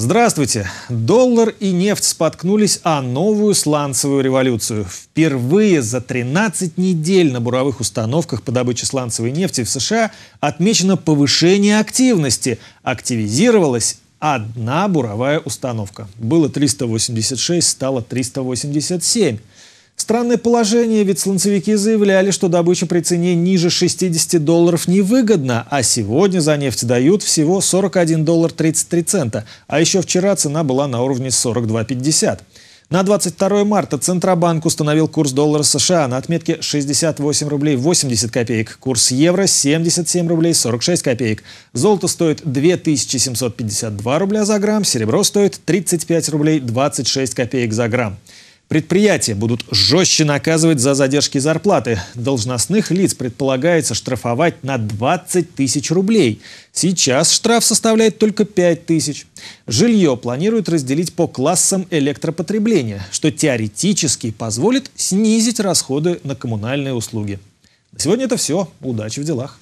Здравствуйте! Доллар и нефть споткнулись о новую сланцевую революцию. Впервые за 13 недель на буровых установках по добыче сланцевой нефти в США отмечено повышение активности. Активизировалась одна буровая установка. Было 386, стало 387. Странное положение, ведь сланцевики заявляли, что добыча при цене ниже 60 долларов невыгодна, а сегодня за нефть дают всего 41 доллар 33 цента, а еще вчера цена была на уровне 42,50. На 22 марта Центробанк установил курс доллара США на отметке 68 рублей 80 копеек, курс евро 77 рублей 46 копеек. Золото стоит 2752 рубля за грамм, серебро стоит 35 рублей 26 копеек за грамм. Предприятия будут жестче наказывать за задержки зарплаты. Должностных лиц предполагается штрафовать на 20 тысяч рублей. Сейчас штраф составляет только 5 тысяч. Жилье планируют разделить по классам электропотребления, что теоретически позволит снизить расходы на коммунальные услуги. На сегодня это все. Удачи в делах.